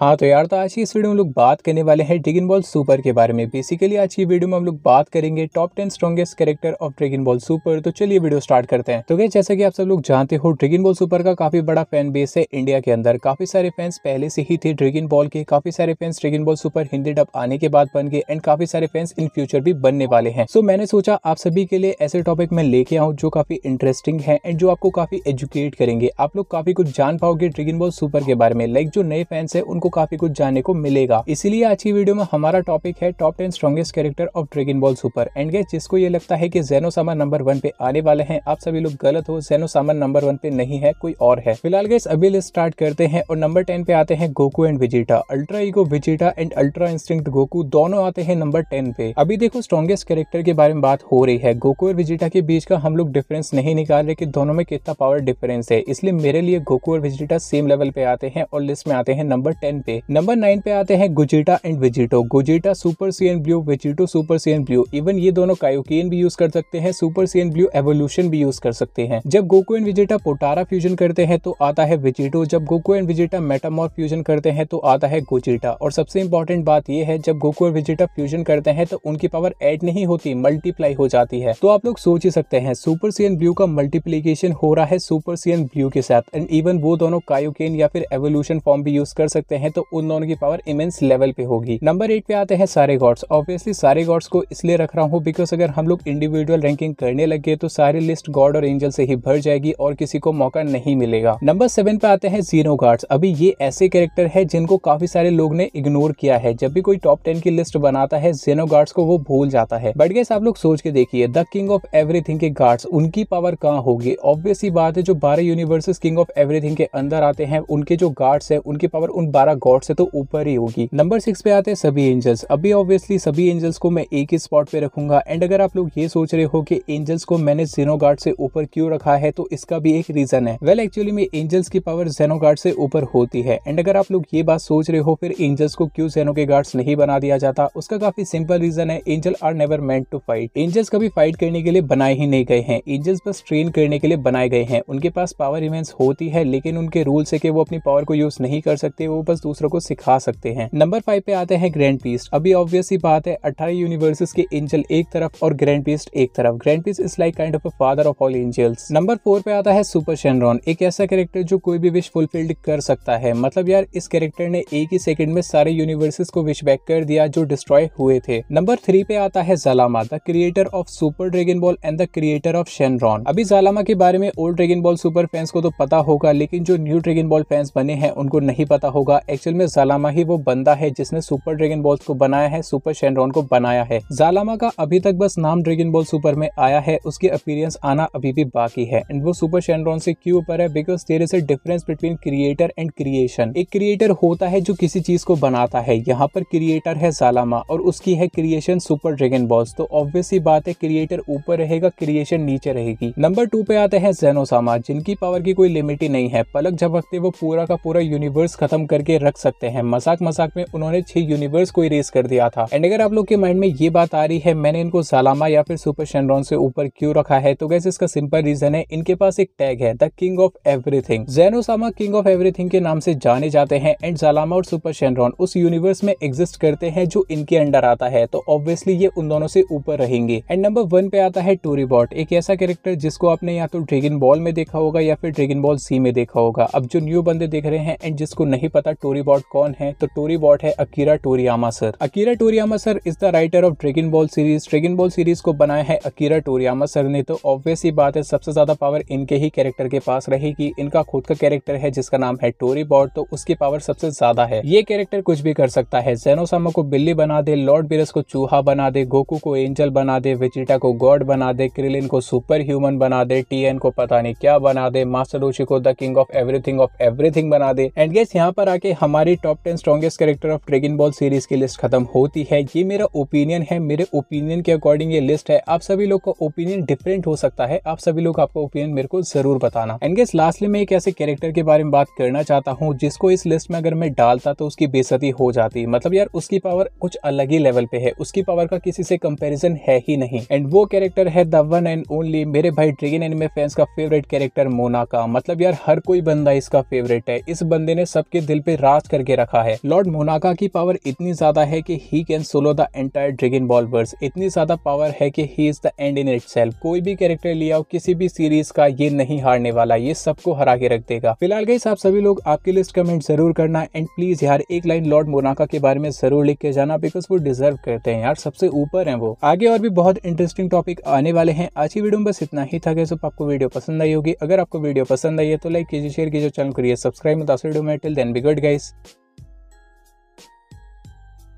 हाँ तो यार तो आज की इस वीडियो में हम लोग बात करने वाले हैं ड्रेगन बॉल सुपर के बारे में बेसिकली आज की वीडियो में हम लोग बात करेंगे top ten strongest character of dragon ball super तो चलिए वीडियो स्टार्ट करते हैं तो क्या जैसा कि आप सब लोग जानते हो ड्रेगन बॉल सुपर का काफी बड़ा फैन बेस है इंडिया के अंदर काफी सारे फैंस पहले से ही थे ड्रेगन बॉल के काफी सारे fans dragon ball super Hindi dub आने के बाद बन गए एंड काफी सारे फैंस इन फ्यूचर भी बनने वाले हैं सो मैंने सोचा आप सभी के लिए ऐसे टॉपिक मैं लेके आऊँ जो काफी इंटरेस्टिंग है एंड जो आपको काफी एजुकेट करेंगे आप लोग काफी कुछ जान पाओगे ड्रेगन बॉल सुपर के बारे में लाइक जो नए फैंस है उनको काफी कुछ जानने को मिलेगा इसीलिए आज की वीडियो में हमारा टॉपिक है top ten strongest character of dragon ball super and guess जिसको ये लगता है की जेनो सामान नंबर वन पे आने वाले हैं आप सभी लोग गलत हो जेनो सामान नंबर वन पे नहीं है कोई और है फिलहाल गेस अभी स्टार्ट करते हैं और नंबर टेन पे आते हैं Goku and Vegeta ultra ego Vegeta and ultra instinct Goku दोनों आते हैं नंबर टेन पे अभी देखो स्ट्रॉन्गेस्ट कैरेक्टर के बारे में बात हो रही है गोकू और विजेटा के बीच का हम लोग डिफरेंस नहीं निकाल रहे कि दोनों में कितना पावर डिफरेंस है इसलिए मेरे लिए गोकू और विजेटा सेम लेवल पे आते हैं और लिस्ट में आते हैं नंबर टेन रैंकिंग पे नंबर नाइन पे आते हैं Gogeta and Vegito Gogeta super Saiyan blue Vegito super Saiyan blue even ये दोनों कायोकेन भी यूज कर सकते हैं super Saiyan blue evolution भी यूज कर सकते हैं जब गोको एंड विजेटा पोटारा फ्यूजन करते हैं तो आता है विजिटो जब गोको एंड विजेटा मेटामोर फ्यूजन करते हैं तो आता है गोजेटा और सबसे इंपॉर्टेंट बात यह है जब गोको एंड विजेटा फ्यूजन करते हैं तो उनकी पावर एड नहीं होती मल्टीप्लाई हो जाती है तो आप लोग सोच ही सकते हैं सुपर सी एन ब्लू का मल्टीप्लीकेशन हो रहा है सुपर सी एन ब्लू के साथ एंड इवन वो दोनों कायोकेन या फिर एवोल्यूशन फॉर्म भी यूज कर सकते हैं हैं तो उन दोनों की पावर इमेंस लेवल पे होगी नंबर एट पे आते हैं सारे गॉड्स ऑब्वियसली सारे गॉड्स को इसलिए रख रहा हूँ बिकॉज अगर हम लोग इंडिविजुअल रैंकिंग करने लगे तो सारी लिस्ट गॉड और एंजल से ही भर जाएगी और किसी को मौका नहीं मिलेगा नंबर सेवन पे आते हैं जीरो गार्ड्स अभी ये ऐसे कैरेक्टर है जिनको काफी सारे लोग ने इग्नोर किया है जब भी कोई टॉप टेन की लिस्ट बनाता है जेनो गार्ड्स को वो भूल जाता है बट गैस आप लोग सोच के देखिए द किंग ऑफ एवरीथिंग के गार्ड्स उनकी पावर कहाँ होगी ऑब्वियसली बात है जो बारह यूनिवर्सेस किंग ऑफ एवरीथिंग के अंदर आते हैं उनके जो गार्ड्स है उनकी पावर उन बारह गॉड से तो ऊपर ही होगी नंबर सिक्स पे आते हैं सभी एंजल्स अभी ऑब्वियसली सभी एंजल्स को मैं एक ही स्पॉट पे रखूंगा एंड अगर आप लोग ये सोच रहे हो कि एंजल्स को मैंने जेनोगार्ड से ऊपर क्यों रखा है तो इसका भी एक रीजन है वेल एक्चुअली में एंजल्स की पावर जेनोगार्ड से ऊपर होती है एंड अगर आप लोग ये बात सोच रहे हो फिर एंजल्स को क्यों जेनो के गार्ड्स नहीं बना दिया जाता उसका काफी सिंपल रीजन है angel are never meant to fight angels कभी फाइट करने के लिए बनाए ही नहीं गए हैं एंजल्स बस ट्रेन करने के लिए बनाए गए हैं उनके पास पावर इवेंट्स होती है लेकिन उनके रूल्स है कि वो अपनी पावर को यूज नहीं कर सकते वो बस दूसरों को सिखा सकते हैं नंबर फाइव पे आते हैं ग्रैंड पीस्ट अभी ऑब्वियसली बात है अठारह यूनिवर्सिस के एंजल एक तरफ और ग्रैंड पीस एक तरफ grand priest is like kind of father of all angels number four पे आता है सुपर शेनरॉन एक ऐसा कैरेक्टर जो कोई भी विश फुलफिल्ड कर सकता है मतलब यार इस कैरेक्टर ने एक ही सेकंड में सारे यूनिवर्सिस को विश बैक कर दिया जो डिस्ट्रॉय हुए थे नंबर थ्री पे आता है Zalama the creator of super dragon ball and the creator of Shenron अभी जलामा के बारे में old dragon ball super fans को तो पता होगा लेकिन जो न्यू ड्रैगन बॉल फैंस बने हैं उनको नहीं पता होगा एक्चुअल में जालामा ही वो बंदा है जिसने सुपर ड्रैगन बॉल्स को बनाया है सुपर शेनरॉन को बनाया है जालामा का अभी तक बस नाम ड्रैगन बॉल सुपर में आया है उसकी अपीयरेंस आना अभी भी बाकी है एंड वो सुपर शेनरॉन से क्यों ऊपर है because there is a difference between creator and creation एक क्रिएटर होता है जो किसी चीज को बनाता है यहाँ पर क्रिएटर है जालामा और उसकी है क्रिएशन सुपर ड्रैगन बॉल्स तो ऑब्वियसली बात है क्रिएटर ऊपर रहेगा क्रिएशन नीचे रहेगी नंबर टू पे आते हैं जेनोसामा जिनकी पावर की कोई लिमिट ही नहीं है पलक झपकते वो पूरा का पूरा यूनिवर्स खत्म करके रख सकते हैं मजाक मजाक में उन्होंने छह यूनिवर्स को इरेज कर दिया था एंड अगर आप लोग के माइंड में ये बात आ रही है मैंने इनको सालामा या फिर सुपर शेनरॉन से ऊपर क्यों रखा है तो गैस इसका सिंपल रीजन है इनके पास एक टैग है the king of everything Zeno sama king of everything के नाम से जाने जाते हैं एंड सालामा और सुपर शेनरॉन उस यूनिवर्स में एग्जिस्ट करते हैं जो इनके अंडर आता है तो ऑब्वियसली ये उन दोनों से ऊपर रहेंगे एंड नंबर वन पे आता है बॉट एक ऐसा कैरेक्टर जिसको आपने या तो ड्रेगन बॉल में देखा होगा या फिर ड्रेगन बॉल सी में देखा होगा अब जो न्यू बंदे देख रहे हैं एंड जिसको नहीं पता टोरी बॉट कौन है तो टोरी बॉट है Akira Toriyama sir Akira Toriyama sir is the writer of dragon ball series dragon ball series को बनाया है अकीरा टोरियामा सर ने तो ऑब्वियस ही बात है सबसे ज्यादा पावर इनके ही कैरेक्टर के पास रहेगी इनका खुद का कैरेक्टर है जिसका नाम है टोरी बॉट तो उसकी पावर सबसे ज्यादा है ये कैरेक्टर कुछ भी कर सकता है जेनोसामा को बिल्ली बना दे लॉर्ड बिरस को चूहा बना दे गोकू को एंजल बना दे विचिटा को गॉड बना दे क्रिलिन को सुपर ह्यूमन बना दे टीएन को पता नहीं क्या बना दे मास्टर को the king of everything of everything बना दे एंड गेस यहाँ पर आके हमारी top ten strongest character of dragon ball series की लिस्ट खत्म होती है ये मेरा ओपिनियन है मेरे ओपिनियन के अकॉर्डिंग ये लिस्ट है आप सभी लोग का ओपिनियन डिफरेंट हो सकता है आप सभी लोग आपका ओपिनियन मेरे को जरूर बताना एंड गेस लास्टली मैं एक ऐसे कैरेक्टर के बारे में बात करना चाहता हूँ जिसको इस लिस्ट में अगर मैं डालता तो उसकी बेसती हो जाती मतलब यार उसकी पावर कुछ अलग ही लेवल पे है उसकी पावर का किसी से कंपेरिजन है ही नहीं एंड वो कैरेक्टर है द वन एंड ओनली मेरे भाई ड्रेगन एनिमे फैंस का फेवरेट कैरेक्टर मोना का मतलब यार हर कोई बंदा इसका फेवरेट है इस बंदे ने सबके दिल पे नाराज करके रखा है लॉर्ड मोनाका की पावर इतनी ज्यादा है कि he can solo the entire dragon ball verse इतनी ज्यादा पावर है कि he is the end in it कोई भी कैरेक्टर लिया हो किसी भी सीरीज का ये नहीं हारने वाला ये सबको हरा के रख देगा फिलहाल गई आप सभी लोग आपकी लिस्ट कमेंट जरूर करना एंड प्लीज यार एक लाइन लॉर्ड मोनाका के बारे में जरूर लिख के जाना बिकॉज वो डिजर्व करते हैं यार सबसे ऊपर है वो आगे और भी बहुत इंटरेस्टिंग टॉपिक आने वाले हैं आज की वीडियो में बस इतना ही था गई आपको वीडियो पसंद आई होगी अगर आपको वीडियो पसंद आई है तो लाइक कीजिए शेयर कीजिए चैनल करिए सब्सक्राइब मत वीडियो में till then be good guys guys.